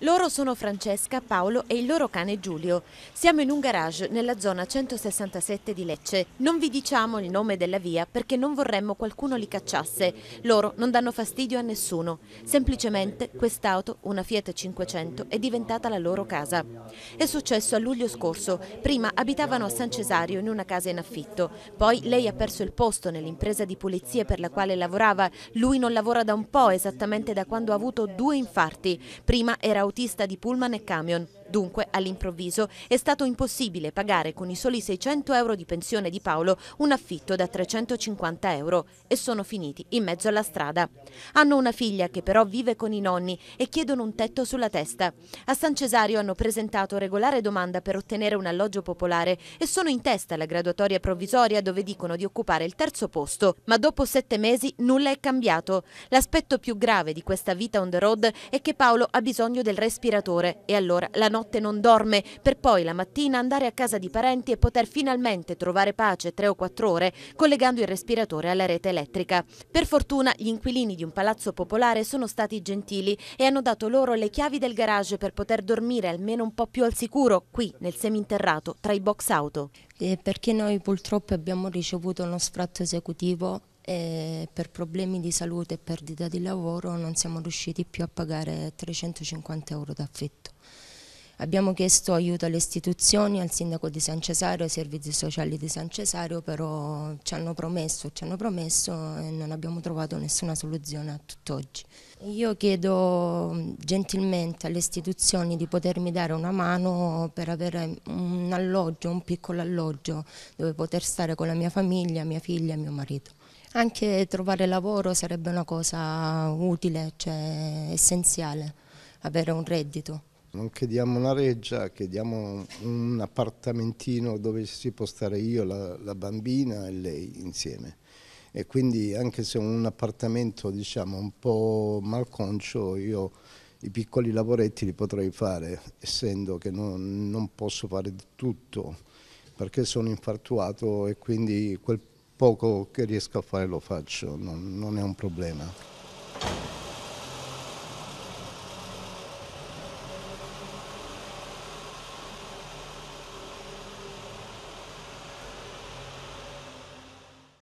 Loro sono Francesca, Paolo e il loro cane Giulio. Siamo in un garage nella zona 167 di Lecce. Non vi diciamo il nome della via perché non vorremmo qualcuno li cacciasse. Loro non danno fastidio a nessuno. Semplicemente quest'auto, una Fiat 500, è diventata la loro casa. È successo a luglio scorso. Prima abitavano a San Cesario in una casa in affitto. Poi lei ha perso il posto nell'impresa di pulizie per la quale lavorava. Lui non lavora da un po', esattamente da quando ha avuto due infarti. Prima era autista di pullman e camion. Dunque, all'improvviso, è stato impossibile pagare con i soli 600 euro di pensione di Paolo un affitto da 350 euro e sono finiti in mezzo alla strada. Hanno una figlia che però vive con i nonni e chiedono un tetto sulla testa. A San Cesario hanno presentato regolare domanda per ottenere un alloggio popolare e sono in testa alla graduatoria provvisoria dove dicono di occupare il terzo posto, ma dopo sette mesi nulla è cambiato. L'aspetto più grave di questa vita on the road è che Paolo ha bisogno del respiratore e allora la notte non dorme per poi la mattina andare a casa di parenti e poter finalmente trovare pace tre o quattro ore collegando il respiratore alla rete elettrica. Per fortuna gli inquilini di un palazzo popolare sono stati gentili e hanno dato loro le chiavi del garage per poter dormire almeno un po' più al sicuro qui nel seminterrato tra i box auto. Eh, perché noi purtroppo abbiamo ricevuto uno sfratto esecutivo e per problemi di salute e perdita di lavoro non siamo riusciti più a pagare 350 euro d'affitto. Abbiamo chiesto aiuto alle istituzioni, al sindaco di San Cesario, ai servizi sociali di San Cesario, però ci hanno promesso, ci hanno promesso e non abbiamo trovato nessuna soluzione a tutt'oggi. Io chiedo gentilmente alle istituzioni di potermi dare una mano per avere un alloggio, un piccolo alloggio dove poter stare con la mia famiglia, mia figlia e mio marito. Anche trovare lavoro sarebbe una cosa utile, cioè essenziale, avere un reddito non chiediamo una reggia, chiediamo un appartamentino dove si può stare io, la, la bambina e lei insieme. E quindi anche se un appartamento diciamo un po' malconcio, io i piccoli lavoretti li potrei fare, essendo che non, non posso fare tutto, perché sono infartuato e quindi quel poco che riesco a fare lo faccio, non, non è un problema.